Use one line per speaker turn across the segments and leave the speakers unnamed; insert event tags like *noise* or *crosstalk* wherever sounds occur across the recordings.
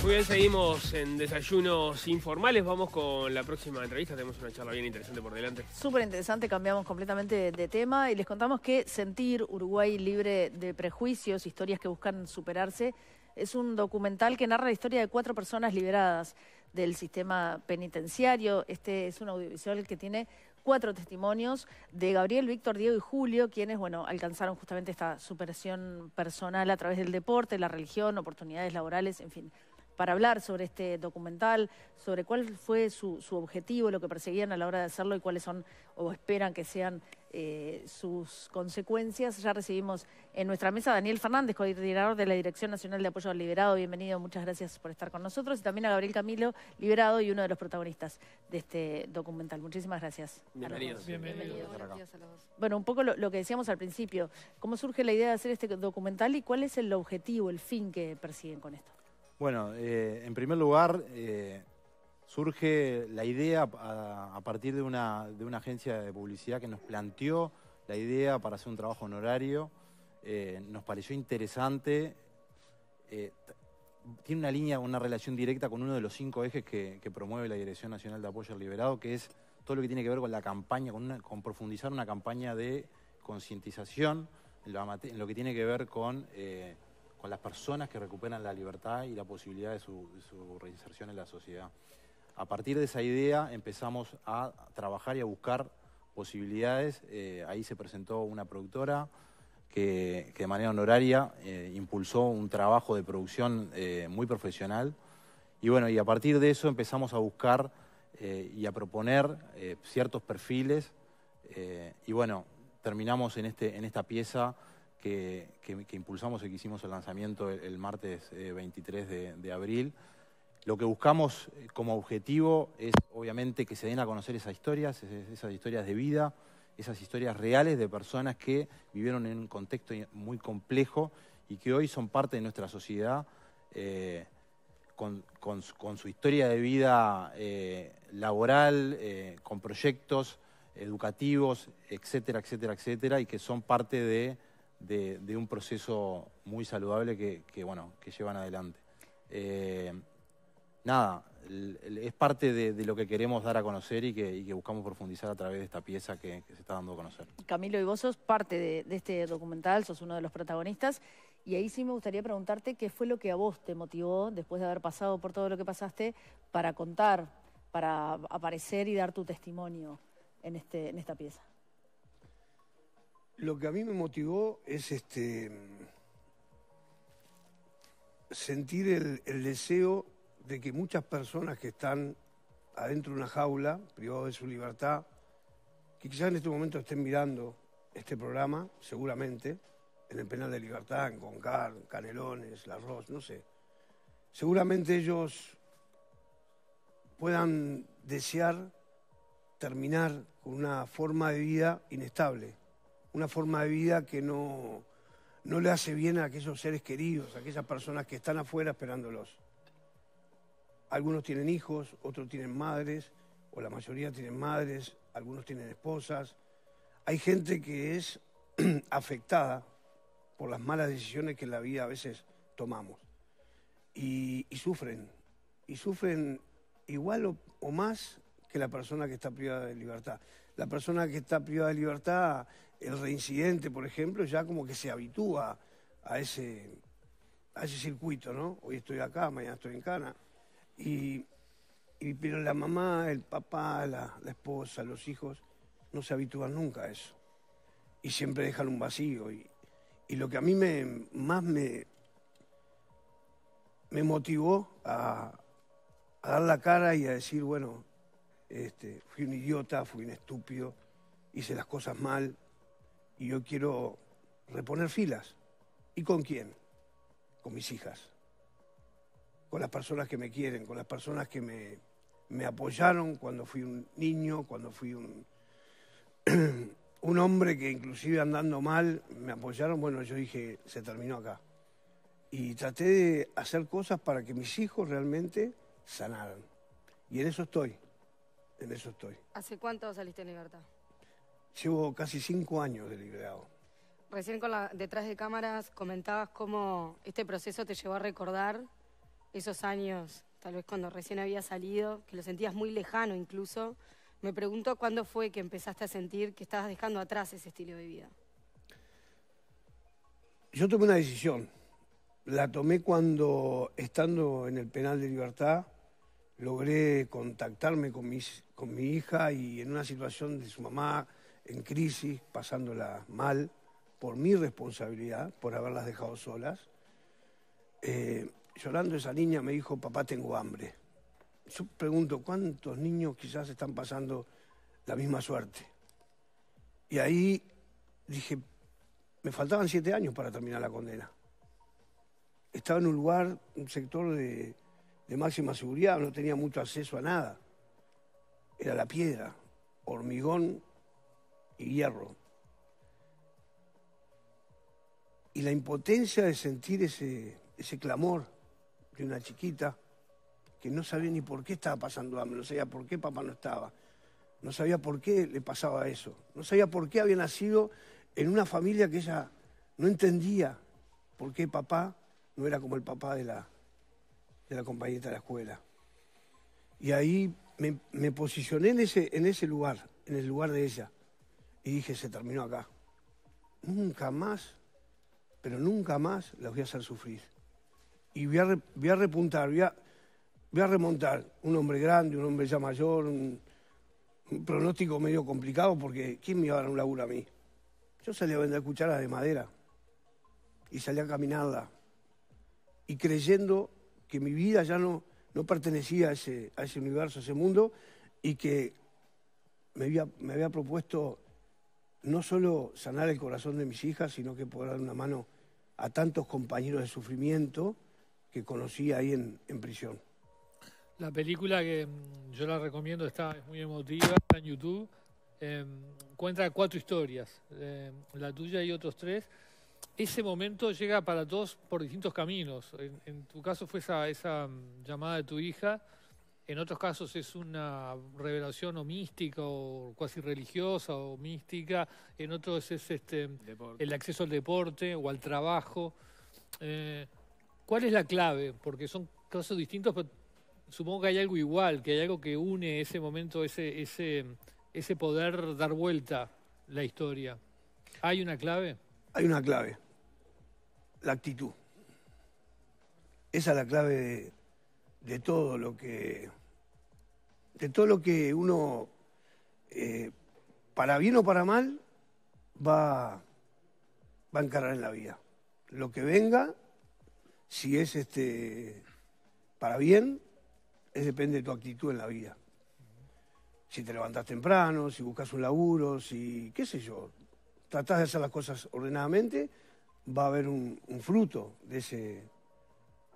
Muy bien, seguimos en desayunos informales. Vamos con la próxima entrevista. Tenemos una charla bien interesante por delante. Súper
interesante, cambiamos completamente de tema y les contamos que Sentir Uruguay libre de prejuicios, historias que buscan superarse, es un documental que narra la historia de cuatro personas liberadas del sistema penitenciario. Este es un audiovisual que tiene cuatro testimonios de Gabriel, Víctor, Diego y Julio, quienes, bueno, alcanzaron justamente esta superación personal a través del deporte, la religión, oportunidades laborales, en fin, para hablar sobre este documental, sobre cuál fue su, objetivo, lo que perseguían a la hora de hacerlo y cuáles son o esperan que sean eh, sus consecuencias. Ya recibimos en nuestra mesa a Daniel Fernández, coordinador de la Dirección Nacional de Apoyo al Liberado. Bienvenido, muchas gracias por estar con nosotros. Y también a Gabriel Camilo, liberado y uno de los protagonistas de este documental. Muchísimas gracias. Bienvenidos. Bienvenidos. Bueno, un poco lo que decíamos al principio. ¿Cómo surge la idea de hacer este documental y cuál es el objetivo, el fin que persiguen con esto?
Bueno, eh, en primer lugar, eh, surge la idea a, partir de una, agencia de publicidad que nos planteó la idea para hacer un trabajo honorario. Eh, nos pareció interesante. tiene una línea, una relación directa con uno de los cinco ejes que, promueve la Dirección Nacional de Apoyo al Liberado, que es todo lo que tiene que ver con la campaña, con, profundizar una campaña de concientización en lo, que tiene que ver con con las personas que recuperan la libertad y la posibilidad de su, reinserción en la sociedad. A partir de esa idea empezamos a trabajar y a buscar posibilidades. Eh, ahí se presentó una productora que, de manera honoraria eh, impulsó un trabajo de producción eh, muy profesional. Y bueno, y a partir de eso empezamos a buscar y a proponer ciertos perfiles. y bueno, terminamos en, este, en esta pieza que, impulsamos y que hicimos el lanzamiento el, martes 23 eh, de, abril. Lo que buscamos eh, como objetivo es, obviamente, que se den a conocer esas historias, esas historias de vida, esas historias reales de personas que vivieron en un contexto muy complejo y que hoy son parte de nuestra sociedad. Eh, con, su historia de vida laboral, con proyectos educativos, etcétera, etcétera, etcétera, y que son parte de de, un proceso muy saludable que, bueno, que llevan adelante. Eh, nada, es parte de, lo que queremos dar a conocer y que, buscamos profundizar a través de esta pieza que, se está dando a conocer.
Camilo, y vos sos parte de, de, este documental, sos uno de los protagonistas, y ahí sí me gustaría preguntarte qué fue lo que a vos te motivó, después de haber pasado por todo lo que pasaste, para contar, para aparecer y dar tu testimonio en, este, en esta pieza.
Lo que a mí me motivó es este sentir el, deseo de que muchas personas que están adentro de una jaula, privadas de su libertad, que quizás en este momento estén mirando este programa, seguramente, en el penal de libertad, en Concar, Canelones, La no sé. Seguramente ellos puedan desear terminar con una forma de vida inestable, una forma de vida que no, le hace bien a aquellos seres queridos, a aquellas personas que están afuera esperándolos. Algunos tienen hijos, otros tienen madres, o la mayoría tienen madres, algunos tienen esposas. Hay gente que es *clears throat* afectada por las malas decisiones que en la vida a veces tomamos. Y, sufren, y sufren igual o más que la persona que está privada de libertad. La persona que está privada de libertad, el reincidente, por ejemplo, ya como que se habitúa a ese, a ese circuito, ¿no? Hoy estoy acá, mañana estoy en Cana. Y, pero la mamá, el papá, la, esposa, los hijos, no se habitúan nunca a eso. Y siempre dejan un vacío. Y, lo que a mí me, más me, me motivó a dar la cara y a decir, bueno, este, fui un idiota, fui un estúpido, hice las cosas mal y yo quiero reponer filas. ¿Y con quién? Con mis hijas, con las personas que me quieren, con las personas que me, me apoyaron cuando fui un niño, cuando fui un, *clears throat* un hombre que inclusive andando mal me apoyaron. Bueno, yo dije, se terminó acá. Y traté de hacer cosas para que mis hijos realmente sanaran. Y en eso estoy. En eso estoy.
¿Hace cuánto saliste en libertad?
Llevo casi cinco años de liberado.
Recién con detrás de cámaras comentabas cómo este proceso te llevó a recordar esos años, tal vez cuando recién había salido, que lo sentías muy lejano incluso. Me pregunto cuándo fue que empezaste a sentir que estabas dejando atrás ese estilo de vida.
Yo tomé una decisión. La tomé cuando, estando en el penal de libertad, logré contactarme con mis con mi hija y en una situación de su mamá en crisis, pasándola mal, por mi responsabilidad, por haberlas dejado solas. Eh, llorando esa niña me dijo, papá, tengo hambre. Yo pregunto, ¿cuántos niños quizás están pasando la misma suerte? Y ahí dije, me faltaban siete años para terminar la condena. Estaba en un lugar, un sector de máxima seguridad, no tenía mucho acceso a nada era la piedra, hormigón y hierro. Y la impotencia de sentir ese, ese clamor de una chiquita que no sabía ni por qué estaba pasando hambre, no sabía por qué papá no estaba, no sabía por qué le pasaba eso, no sabía por qué había nacido en una familia que ella no entendía por qué papá no era como el papá de la, de la compañera de la escuela. Y ahí me, posicioné en ese, en ese lugar, en el lugar de ella, y dije, se terminó acá. Nunca más, pero nunca más la voy a hacer sufrir. Y voy a, repuntar, voy a, remontar. Un hombre grande, un hombre ya mayor, un, pronóstico medio complicado porque ¿quién me iba a dar un laburo a mí? Yo salí a vender cucharas de madera y salí a caminarla y creyendo que mi vida ya no, no pertenecía a ese, universo, a ese mundo, y que me había, propuesto no solo sanar el corazón de mis hijas, sino que poder dar una mano a tantos compañeros de sufrimiento que conocí ahí en, en prisión.
La película que mm, yo la recomiendo está es muy emotiva, está en YouTube. Em, cuenta cuatro historias, em, la tuya y otros tres ese momento llega para todos por distintos caminos. En, tu caso fue esa, esa, mm, llamada de tu hija, en otros casos es una revelación o mística o cuasi religiosa o mística, en otros es este, el acceso al deporte o al trabajo. Eh, ¿Cuál es la clave? Porque son casos distintos, pero supongo que hay algo igual, que hay algo que une ese momento, ese, ese, ese poder dar vuelta la historia. ¿Hay una clave?
Hay una clave la actitud. Esa es la clave de, de todo lo que. de todo lo que uno, eh, para bien o para mal, va, va a encarar en la vida. Lo que venga, si es este para bien, es depende de tu actitud en la vida. Si te levantas temprano, si buscas un laburo, si qué sé yo, tratás de hacer las cosas ordenadamente va a haber un, fruto de ese,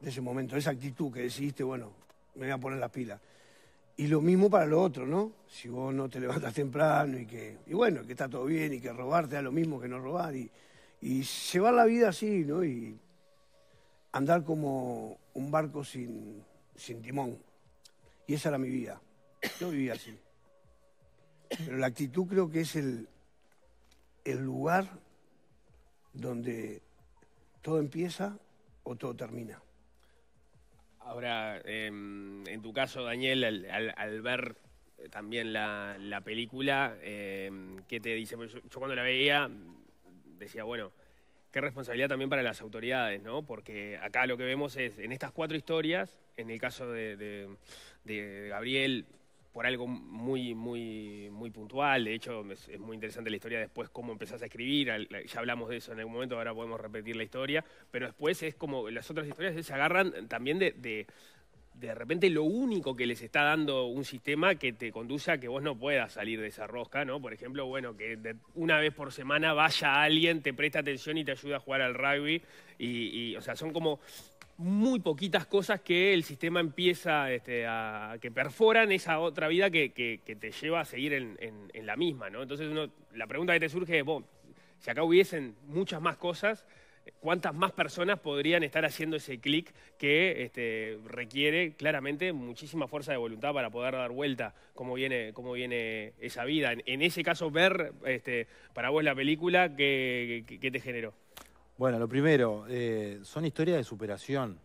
de ese momento, de esa actitud que decidiste, bueno, me voy a poner las pilas. Y lo mismo para lo otro, ¿no? Si vos no te levantas temprano y que, y bueno, que está todo bien y que robarte da lo mismo que no robar y, llevar la vida así, ¿no? Y andar como un barco sin, timón. Y esa era mi vida. Yo vivía así. Pero la actitud creo que es el lugar donde todo empieza o todo termina.
Ahora, em, en tu caso, Daniel, al, ver eh, también la, película, em, ¿qué te dice? yo, cuando la veía decía, bueno, qué responsabilidad también para las autoridades, ¿no? Porque acá lo que vemos es, en estas cuatro historias, en el caso de, de Gabriel, por algo muy, muy, muy puntual. De hecho, es, muy interesante la historia después, cómo empezás a escribir. Ya hablamos de eso en algún momento, ahora podemos repetir la historia. Pero después es como las otras historias se agarran también de, de, repente lo único que les está dando un sistema que te conduce a que vos no puedas salir de esa rosca, ¿no? Por ejemplo, bueno, que una vez por semana vaya alguien, te presta atención y te ayuda a jugar al rugby. y o sea, son como muy poquitas cosas que el sistema empieza este, a, que perforan esa otra vida que, te lleva a seguir en, la misma, ¿no? Entonces la pregunta que te surge es, si acá hubiesen muchas más cosas, ¿cuántas más personas podrían estar haciendo ese clic que este, requiere claramente muchísima fuerza de voluntad para poder dar vuelta cómo viene, cómo viene esa vida? En, ese caso, ver este, para vos la película, que qué te generó?
Bueno, lo primero, eh, son historias de superación.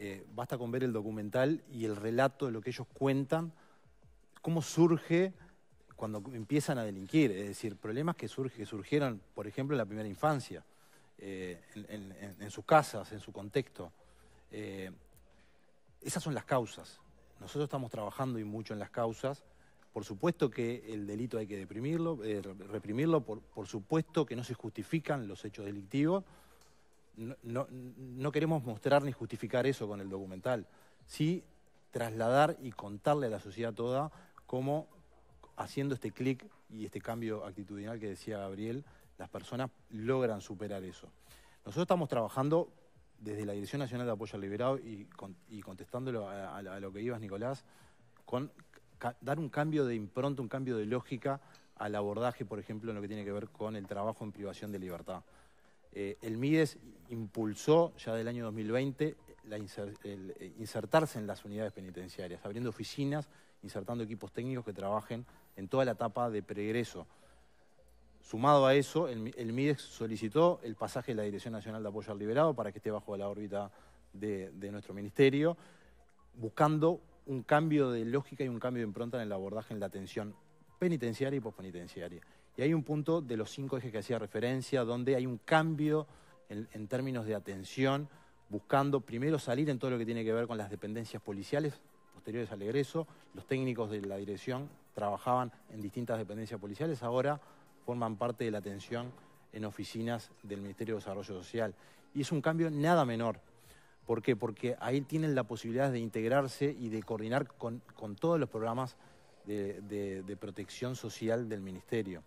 Eh, basta con ver el documental y el relato de lo que ellos cuentan, cómo surge cuando empiezan a delinquir, es decir, problemas que, surgieron, por ejemplo, en la primera infancia, eh, en, sus casas, en su contexto. esas son las causas. Nosotros estamos trabajando y mucho en las causas. Por supuesto que el delito hay que deprimirlo, eh, reprimirlo, por, supuesto que no se justifican los hechos delictivos. No, queremos mostrar ni justificar eso con el documental, sí trasladar y contarle a la sociedad toda cómo, haciendo este clic y este cambio actitudinal que decía Gabriel, las personas logran superar eso. Nosotros estamos trabajando desde la Dirección Nacional de Apoyo al Liberado y, contestándolo a lo que ibas, Nicolás, con dar un cambio de impronta, un cambio de lógica al abordaje, por ejemplo, en lo que tiene que ver con el trabajo en privación de libertad. Eh, el MIDES impulsó ya del año 2020 la eh, insertarse en las unidades penitenciarias, abriendo oficinas, insertando equipos técnicos que trabajen en toda la etapa de pregreso. Sumado a eso, el, MIDES solicitó el pasaje de la Dirección Nacional de Apoyo al Liberado para que esté bajo la órbita de nuestro ministerio, buscando un cambio de lógica y un cambio de impronta en el abordaje en la atención penitenciaria y pospenitenciaria. Y hay un punto de los cinco ejes que hacía referencia, donde hay un cambio en, en términos de atención, buscando primero salir en todo lo que tiene que ver con las dependencias policiales, posteriores al egreso, los técnicos de la dirección trabajaban en distintas dependencias policiales, ahora forman parte de la atención en oficinas del Ministerio de Desarrollo Social. Y es un cambio nada menor. ¿Por qué? Porque ahí tienen la posibilidad de integrarse y de coordinar con, todos los programas de, protección social del Ministerio.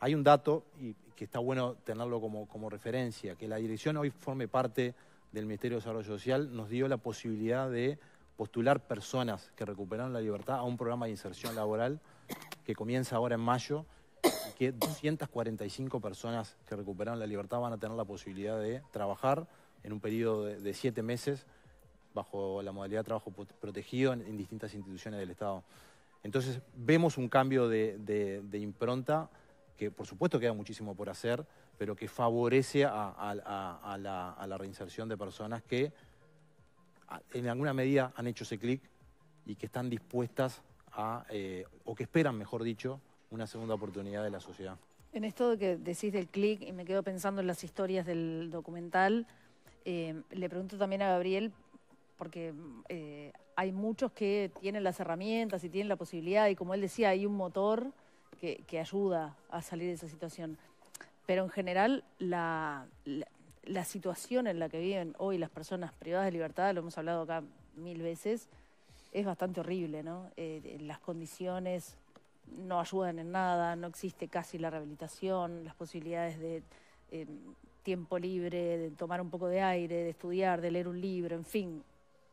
Hay un dato y que está bueno tenerlo como, como referencia, que la dirección hoy forme parte del Ministerio de Desarrollo Social, nos dio la posibilidad de postular personas que recuperaron la libertad a un programa de inserción laboral que comienza ahora en mayo y que 245 personas que recuperaron la libertad van a tener la posibilidad de trabajar en un periodo de, siete meses bajo la modalidad de trabajo protegido en, distintas instituciones del Estado. Entonces vemos un cambio de, impronta que por supuesto queda muchísimo por hacer, pero que favorece a, la, reinserción de personas que en alguna medida han hecho ese clic y que están dispuestas a, eh, o que esperan, mejor dicho, una segunda oportunidad de la sociedad.
En esto que decís del clic, y me quedo pensando en las historias del documental, eh, le pregunto también a Gabriel, porque eh, hay muchos que tienen las herramientas y tienen la posibilidad, y como él decía, hay un motor que, ayuda a salir de esa situación. Pero en general, la, situación en la que viven hoy las personas privadas de libertad, lo hemos hablado acá mil veces, es bastante horrible, ¿no? Eh, las condiciones no ayudan en nada, no existe casi la rehabilitación, las posibilidades de em, tiempo libre, de tomar un poco de aire, de estudiar, de leer un libro, en fin,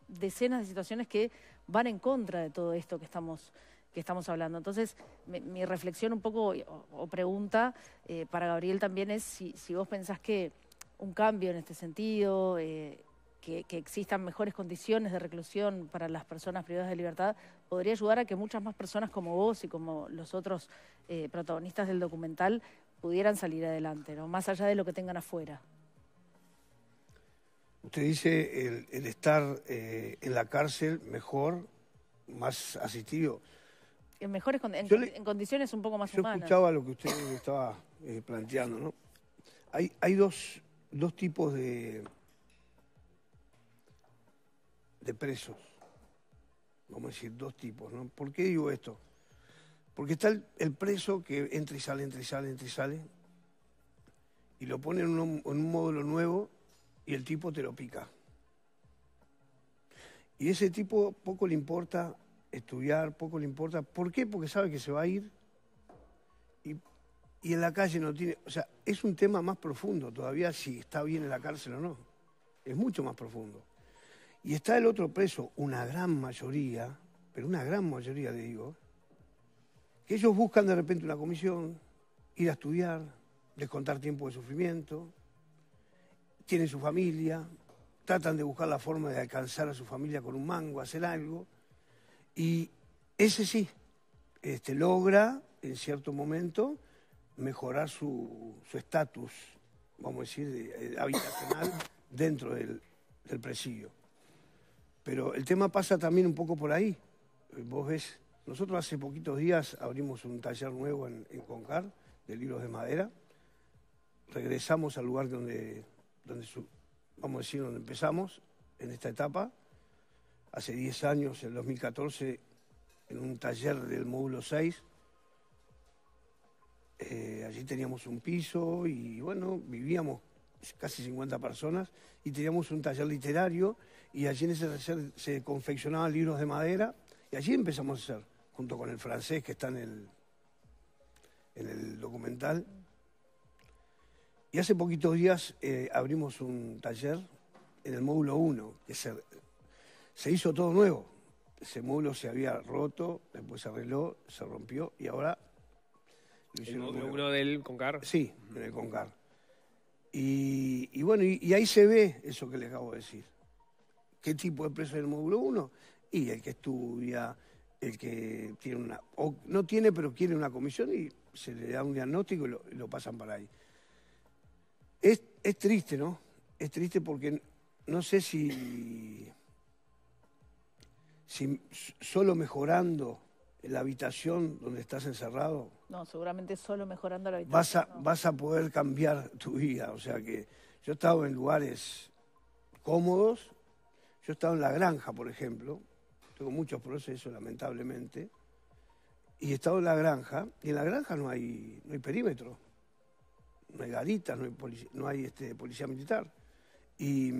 decenas de situaciones que van en contra de todo esto que estamos que estamos hablando. Entonces, mi, reflexión un poco eh, o, pregunta eh, para Gabriel también es si, vos pensás que un cambio en este sentido, eh, que, existan mejores condiciones de reclusión para las personas privadas de libertad, podría ayudar a que muchas más personas como vos y como los otros protagonistas del documental pudieran salir adelante, ¿no? Más allá de lo que tengan afuera.
Usted dice el, estar eh, en la cárcel mejor, más asistido.
En mejores en, condiciones un poco más humanas. Yo escuchaba
lo que usted estaba eh, planteando, ¿no? Hay, hay dos, dos tipos de, de presos. Vamos a decir, dos tipos, ¿no? ¿Por qué digo esto? Porque está el, preso que entra y sale, entra y sale, entra y sale, y lo pone en un, módulo nuevo y el tipo te lo pica. Y ese tipo poco le importa estudiar, poco le importa. ¿Por qué? Porque sabe que se va a ir y, y en la calle no tiene... O sea, es un tema más profundo todavía si está bien en la cárcel o no. Es mucho más profundo. Y está el otro preso, una gran mayoría, pero una gran mayoría, digo, que ellos buscan de repente una comisión, ir a estudiar, descontar tiempo de sufrimiento, tienen su familia, tratan de buscar la forma de alcanzar a su familia con un mango, hacer algo, y ese sí, este, logra en cierto momento mejorar su estatus, vamos a decir, de, eh, habitacional *coughs* dentro del, del presidio. Pero el tema pasa también un poco por ahí. Vos ves nosotros hace poquitos días abrimos un taller nuevo en, Concar de libros de madera. Regresamos al lugar donde, donde vamos a decir, donde empezamos en esta etapa. Hace 10 años, en 2014, en un taller del módulo 6. Eh, allí teníamos un piso y bueno, vivíamos casi 50 personas y teníamos un taller literario y allí en ese taller se confeccionaban libros de madera y allí empezamos a hacer junto con el francés que está en el, en el documental. Y hace poquitos días eh, abrimos un taller en el módulo 1, que se, hizo todo nuevo. Ese módulo se había roto, después se arregló, se rompió y ahora... ¿El módulo 1 del Concar? Sí, en el Concar. Y, bueno, y, ahí se ve eso que les acabo de decir. ¿Qué tipo de preso es el módulo 1? Y el que estudia, el que tiene una, no tiene, pero quiere una comisión y se le da un diagnóstico y lo, pasan para ahí. Es, es, triste, ¿no? Es triste porque no sé si, si solo mejorando la habitación donde estás encerrado.
No, seguramente solo mejorando la habitación. Vas
a, vas a poder cambiar tu vida. O sea que yo he estado en lugares cómodos. Yo he estado en la granja, por ejemplo, tengo muchos procesos, lamentablemente. Y he estado en la granja, y en la granja no hay, no hay perímetro. No hay garitas, no hay, policía, este, policía militar. Y,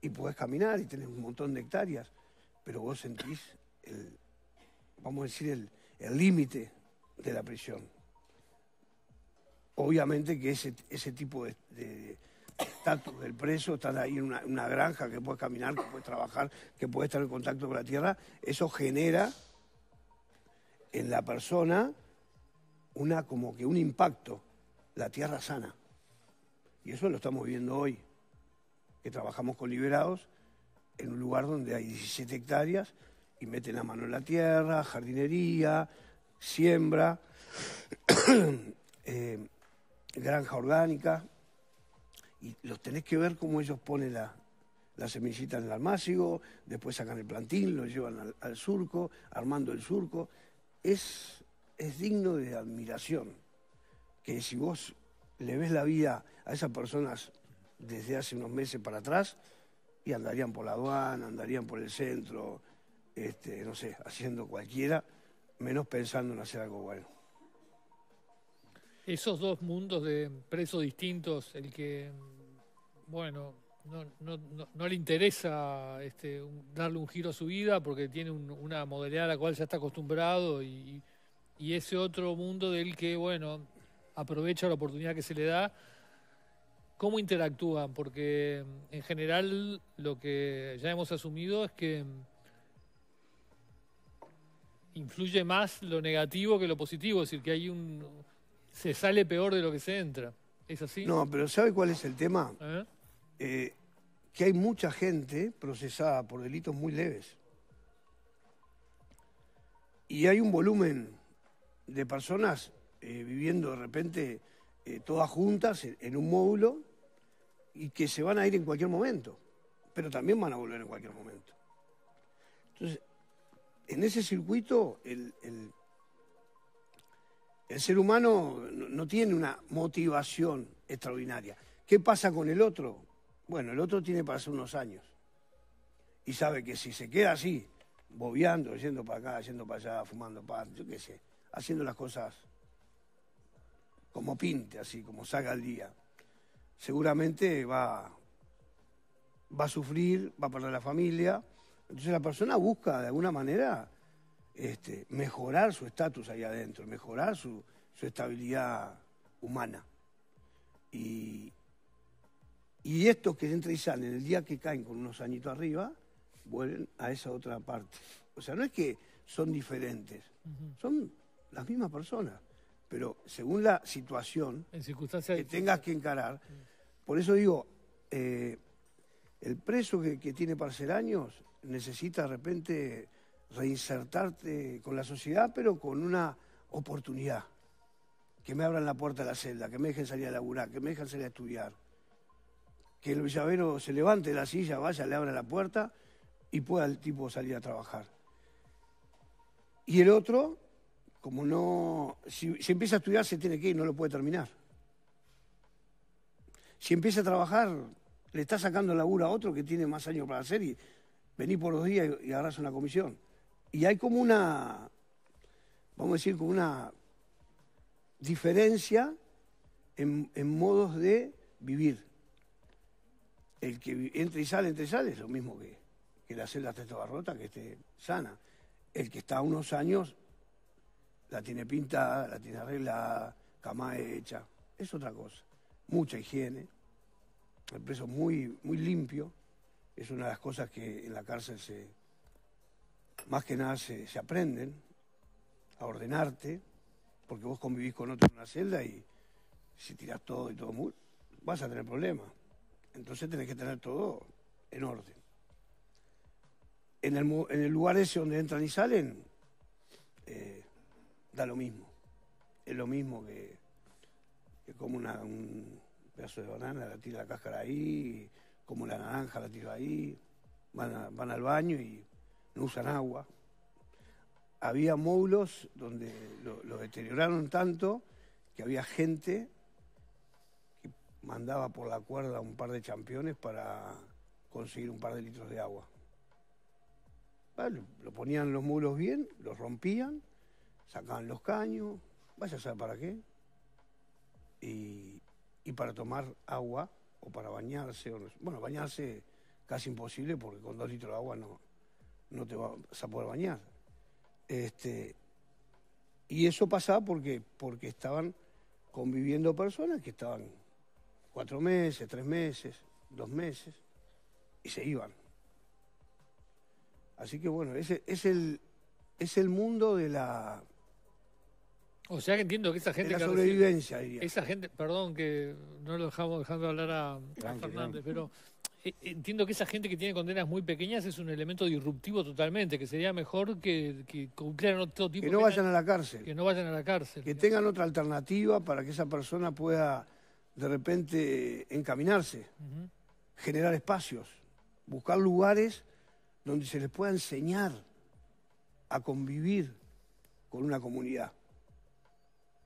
y podés caminar y tenés un montón de hectáreas, pero vos sentís el, vamos a decir, el límite de la prisión. Obviamente que ese, ese tipo de estatus del preso, estás ahí en una, granja, que puedes caminar, que puedes trabajar, que puedes estar en contacto con la tierra, eso genera en la persona una como que un impacto, la tierra sana. Y eso lo estamos viendo hoy, que trabajamos con liberados en un lugar donde hay 17 hectáreas y meten la mano en la tierra, jardinería, siembra, *clears throat* eh, granja orgánica y los tenés que ver cómo ellos ponen la, la semillita en el almácigo, después sacan el plantín, lo llevan al, surco, armando el surco. Es, digno de admiración que si vos le ves la vida a esas personas desde hace unos meses para atrás, y andarían por la aduana, andarían por el centro, este, no sé, haciendo cualquiera, menos pensando en hacer algo bueno
esos dos mundos de presos distintos, el que, bueno, no, le interesa este, darle un giro a su vida porque tiene una modalidad a la cual ya está acostumbrado y, y ese otro mundo del que, bueno, aprovecha la oportunidad que se le da. ¿Cómo interactúan? Porque en general lo que ya hemos asumido es que influye más lo negativo que lo positivo, es decir, que hay un, se sale peor de lo que se entra. ¿Es así? No, pero
¿sabe cuál es el tema? Eh, que hay mucha gente procesada por delitos muy leves. Y hay un volumen de personas eh, viviendo de repente eh, todas juntas en, un módulo y que se van a ir en cualquier momento, pero también van a volver en cualquier momento. Entonces, en ese circuito, el el ser humano no tiene una motivación extraordinaria. ¿Qué pasa con el otro? Bueno, el otro tiene para hacer unos años. Y sabe que si se queda así, bobeando, yendo para acá, yendo para allá, fumando pan, yo qué sé, haciendo las cosas como pinte, así, como saca el día, seguramente va, va a sufrir, va a perder la familia. Entonces la persona busca de alguna manera este, mejorar su estatus ahí adentro, mejorar su, estabilidad humana. Y, y, estos que entran y salen, el día que caen con unos añitos arriba, vuelven a esa otra parte. O sea, no es que son diferentes, son las mismas personas, pero según la situación que tengas que encarar. Por eso digo, eh, el preso que, que tiene parcelarios necesita de repente reinsertarte con la sociedad, pero con una oportunidad. Que me abran la puerta de la celda, que me dejen salir a laburar, que me dejen salir a estudiar. Que el villavero se levante de la silla, vaya, le abra la puerta y pueda el tipo salir a trabajar. Y el otro, como no. Si, empieza a estudiar, se tiene que ir, no lo puede terminar. Si empieza a trabajar, le está sacando laburo a otro que tiene más años para hacer y vení por los días y, y agarrás una comisión. Y hay como una, vamos a decir, como una diferencia en, modos de vivir. El que entra y sale, entre y sale, es lo mismo que, la celda esté toda rota, que esté sana. El que está unos años, la tiene pintada, la tiene arreglada, cama hecha, es otra cosa. Mucha higiene, el preso muy, muy limpio, es una de las cosas que en la cárcel se, más que nada se, aprenden a ordenarte, porque vos convivís con otro en una celda y si tirás todo y todo muy, vas a tener problemas. Entonces tenés que tener todo en orden. En el, en lugar ese donde entran y salen, eh, da lo mismo. Es lo mismo que, como un pedazo de banana, la tira la cáscara ahí, como la naranja la tira ahí, van al baño y no usan agua. Había módulos donde lo, deterioraron tanto que había gente que mandaba por la cuerda un par de championes para conseguir un par de litros de agua. Ah, lo ponían los módulos bien, los rompían, sacaban los caños, vaya a saber para qué. Y, para tomar agua o para bañarse. bueno, bañarse casi imposible porque con dos litros de agua no, no te vas a poder bañar. Este, y eso pasaba porque, porque estaban conviviendo personas que estaban cuatro meses, tres meses, dos meses, y se iban. Así que bueno, ese es el, es el mundo de la... O sea que
entiendo que esa gente... De la sobrevivencia, diría. Esa gente, perdón que no lo dejamos dejando hablar a, a Fernández, pero eh, entiendo que esa gente que tiene condenas muy pequeñas es un elemento disruptivo totalmente, que sería mejor que, que cumplieran otro tipo de... Que no vayan
a la cárcel. Que no vayan a la cárcel. Que tengan otra alternativa para que esa persona pueda de repente encaminarse, generar espacios, buscar lugares donde se les pueda enseñar a convivir con una comunidad.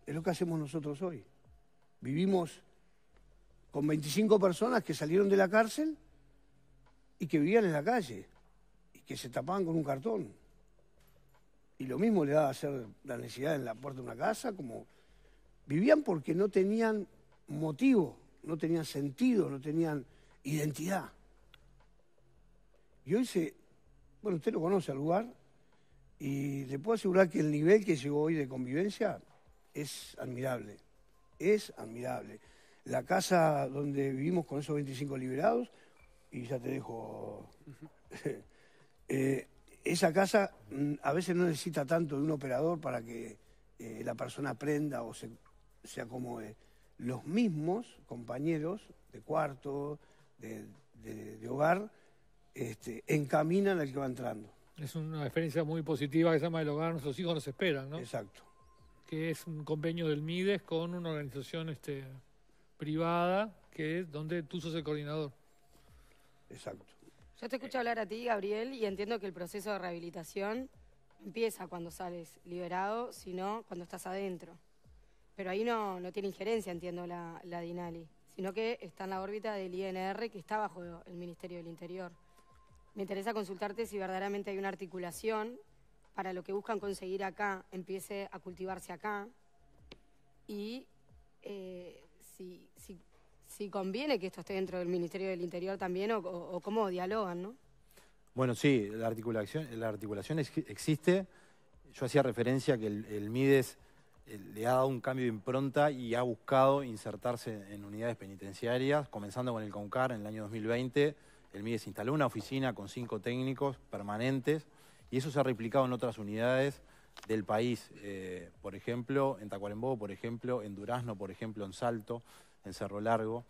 Es lo que hacemos nosotros hoy. Vivimos con 25 personas que salieron de la cárcel y que vivían en la calle y que se tapaban con un cartón. Y lo mismo le daba a hacer la necesidad en la puerta de una casa, como vivían porque no tenían motivo, no tenían sentido, no tenían identidad. Y hoy se, bueno, usted lo conoce al lugar y le puedo asegurar que el nivel que llegó hoy de convivencia es admirable, es admirable. La casa donde vivimos con esos 25 liberados y ya te dejo. *laughs* Eh, esa casa mm, a veces no necesita tanto de un operador para que eh, la persona aprenda o se, se acomode. Los mismos compañeros de cuarto, de, hogar, este, encaminan al que va entrando.
Es una experiencia muy positiva que se llama El Hogar, nuestros hijos nos esperan, ¿no? Exacto. Que es un convenio del MIDES con una organización este, privada que es donde tú sos el coordinador. Exacto.
Yo te escucho hablar a ti, Gabriel, y entiendo que el proceso de rehabilitación empieza cuando sales liberado, sino cuando estás adentro. Pero ahí no, tiene injerencia, entiendo, la, la DINALI, sino que está en la órbita del INR que está bajo el Ministerio del Interior. Me interesa consultarte si verdaderamente hay una articulación para lo que buscan conseguir acá empiece a cultivarse acá y si conviene que esto esté dentro del Ministerio del Interior también o, cómo dialogan, ¿no?
Bueno, sí, la articulación, la articulación existe. Yo hacía referencia que el, MIDES eh, le ha dado un cambio de impronta y ha buscado insertarse en unidades penitenciarias, comenzando con el CONCAR en el año 2020. El MIDES instaló una oficina con cinco técnicos permanentes y eso se ha replicado en otras unidades del país, eh, por ejemplo, en Tacuarembó, por ejemplo, en Durazno, por ejemplo, en Salto en Cerro Largo.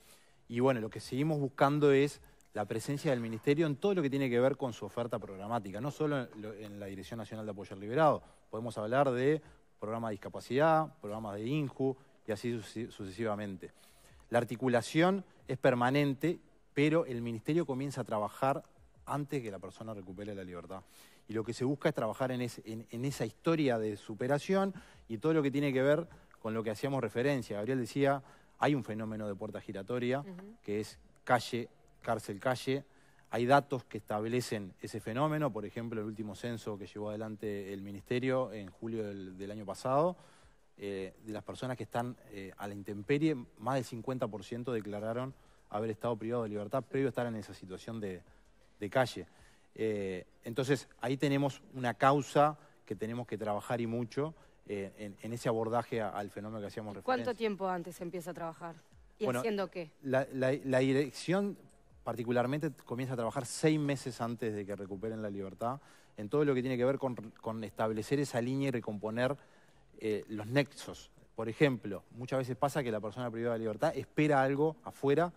Y bueno, lo que seguimos buscando es la presencia del Ministerio en todo lo que tiene que ver con su oferta programática, no solo en la Dirección Nacional de Apoyo al Liberado. Podemos hablar de programas de discapacidad, programas de INJU y así sucesivamente. La articulación es permanente, pero el Ministerio comienza a trabajar antes que la persona recupere la libertad. Y lo que se busca es trabajar en, en esa historia de superación y todo lo que tiene que ver con lo que hacíamos referencia. Gabriel decía hay un fenómeno de puerta giratoria que es calle, cárcel, calle. Hay datos que establecen ese fenómeno, por ejemplo, el último censo que llevó adelante el Ministerio en julio del, año pasado, eh, de las personas que están eh, a la intemperie, más del 50% declararon haber estado privado de libertad previo a estar en esa situación de, calle. Eh, entonces, ahí tenemos una causa que tenemos que trabajar y mucho en, ese abordaje al fenómeno que hacíamos referencia. ¿Cuánto
tiempo antes empieza a trabajar?
¿Y haciendo qué? La, dirección particularmente comienza a trabajar seis meses antes de que recuperen la libertad en todo lo que tiene que ver con, establecer esa línea y recomponer eh, los nexos. Por ejemplo, muchas veces pasa que la persona privada de libertad espera algo afuera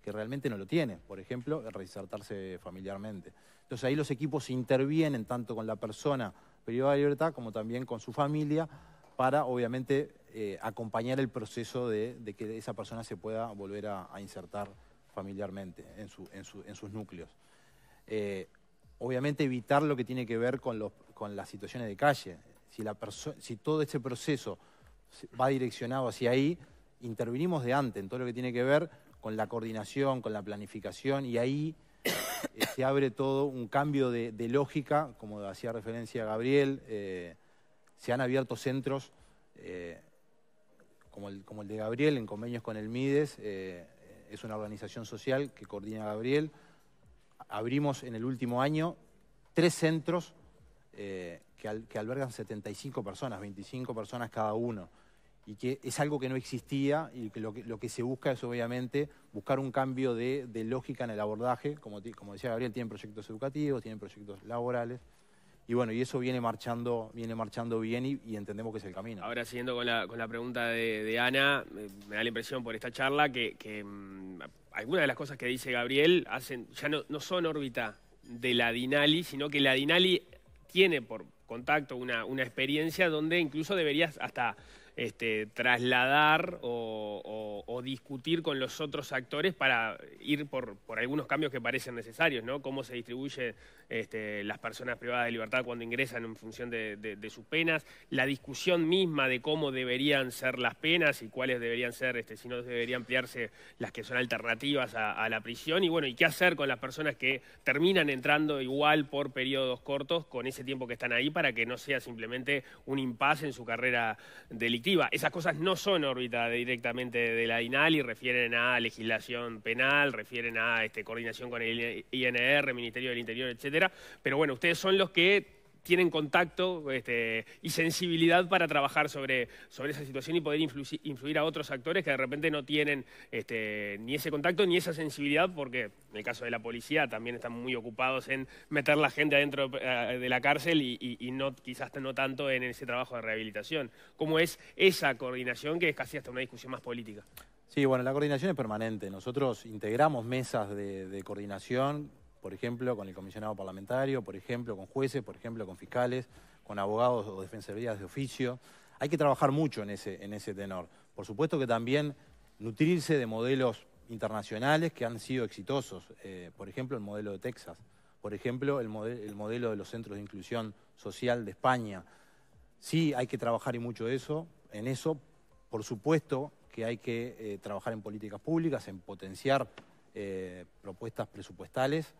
que realmente no lo tiene, por ejemplo, reinsertarse familiarmente. Entonces ahí los equipos intervienen tanto con la persona privada de libertad, como también con su familia, para obviamente eh, acompañar el proceso de, que esa persona se pueda volver a, insertar familiarmente en, sus núcleos. Eh, obviamente evitar lo que tiene que ver con, las situaciones de calle. Si, si todo este proceso va direccionado hacia ahí, intervinimos de antes en todo lo que tiene que ver con la coordinación, con la planificación y ahí eh, se abre todo un cambio de, lógica, como hacía referencia Gabriel, eh, se han abierto centros eh, como, el, de Gabriel en convenios con el MIDES, es una organización social que coordina Gabriel. Abrimos en el último año tres centros que, que albergan 75 personas, 25 personas cada uno y que es algo que no existía y que lo que, se busca es obviamente buscar un cambio de, lógica en el abordaje, como, como, decía Gabriel, tienen proyectos educativos, tienen proyectos laborales, y bueno, y eso viene marchando, viene marchando bien y, entendemos que es el camino.
Ahora, siguiendo con la, pregunta de, Ana, me da la impresión por esta charla que, mm, algunas de las cosas que dice Gabriel hacen, ya no, son órbita de la Dinali, sino que la Dinali tiene por contacto una experiencia donde incluso deberías hasta este, trasladar o, discutir con los otros actores para ir por, algunos cambios que parecen necesarios, ¿no? Cómo se distribuye este, las personas privadas de libertad cuando ingresan en función de, sus penas, la discusión misma de cómo deberían ser las penas y cuáles deberían ser, este, si no deberían ampliarse las que son alternativas a, la prisión, y bueno, y qué hacer con las personas que terminan entrando igual por periodos cortos con ese tiempo que están ahí para que no sea simplemente un impasse en su carrera delictiva esas cosas no son órbita directamente de la INALI, y refieren a legislación penal, refieren a este, coordinación con el INR, Ministerio del Interior, etcétera. Pero bueno, ustedes son los que tienen contacto este, y sensibilidad para trabajar sobre, sobre esa situación y poder influir, a otros actores que de repente no tienen este, ni ese contacto ni esa sensibilidad, porque en el caso de la policía también están muy ocupados en meter la gente adentro eh, de la cárcel y, no, quizás no tanto en ese trabajo de rehabilitación. ¿Cómo es esa coordinación que es casi hasta una discusión más política?
Sí, bueno, la coordinación es permanente. Nosotros integramos mesas de coordinación por ejemplo, con el comisionado parlamentario, por ejemplo, con jueces, por ejemplo, con fiscales, con abogados o defensorías de oficio. Hay que trabajar mucho en ese, en ese tenor. Por supuesto que también nutrirse de modelos internacionales que han sido exitosos. Eh, por ejemplo, el modelo de Texas. Por ejemplo, el, modelo de los centros de inclusión social de España. Sí, hay que trabajar y mucho eso, en eso. Por supuesto que hay que eh, trabajar en políticas públicas, en potenciar eh, propuestas presupuestales.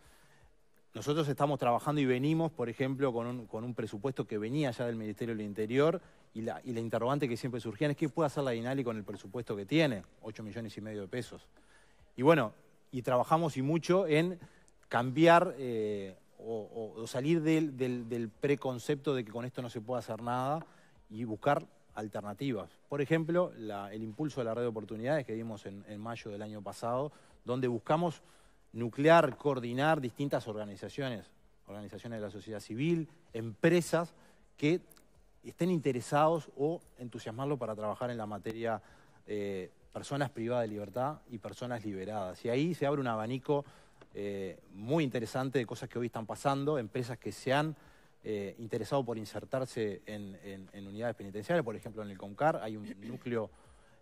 Nosotros estamos trabajando y venimos, por ejemplo, con un, presupuesto que venía ya del Ministerio del Interior y la, interrogante que siempre surgía es qué puede hacer la DINALI con el presupuesto que tiene, 8 millones y medio de pesos. Y bueno, y trabajamos y mucho en cambiar eh, o, salir del, preconcepto de que con esto no se puede hacer nada y buscar alternativas. Por ejemplo, el impulso de la red de oportunidades que vimos en mayo del año pasado donde buscamos nuclear, coordinar distintas organizaciones, organizaciones de la sociedad civil, empresas que estén interesados o entusiasmados para trabajar en la materia eh, personas privadas de libertad y personas liberadas. Y ahí se abre un abanico eh, muy interesante de cosas que hoy están pasando, empresas que se han eh, interesado por insertarse en, en unidades penitenciarias, por ejemplo en el CONCAR hay un núcleo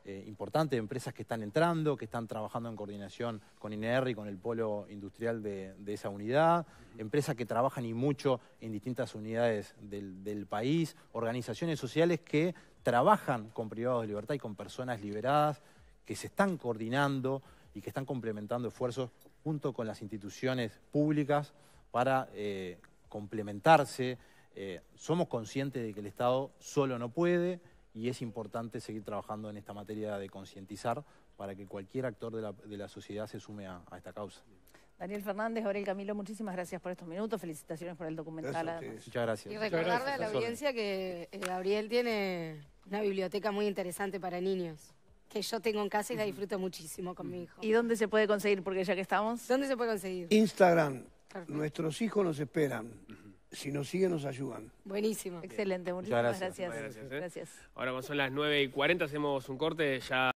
eh, importante empresas que están entrando, que están trabajando en coordinación con INR y con el polo industrial de, esa unidad, empresas que trabajan y mucho en distintas unidades del, país, organizaciones sociales que trabajan con privados de libertad y con personas liberadas, que se están coordinando y que están complementando esfuerzos junto con las instituciones públicas para eh, complementarse. Eh, somos conscientes de que el Estado solo no puede, y es importante seguir trabajando en esta materia de concientizar para que cualquier actor de la, de la sociedad se sume a, esta causa.
Daniel Fernández, Aurel Camilo, muchísimas gracias por estos minutos, felicitaciones por el documental. Muchas gracias.
Y recordarle a la audiencia
que eh, Gabriel tiene una biblioteca muy interesante para niños que yo tengo en casa y la disfruto muchísimo con mi hijo. ¿Y dónde se puede conseguir? Porque ya que estamos... ¿Dónde se puede conseguir?
Instagram. Nuestros hijos nos esperan si nos siguen, nos ayudan.
Buenísimo. Excelente. Muchísimas gracias. Gracias.
Ahora, cuando son las 9 y 40,
hacemos un corte ya.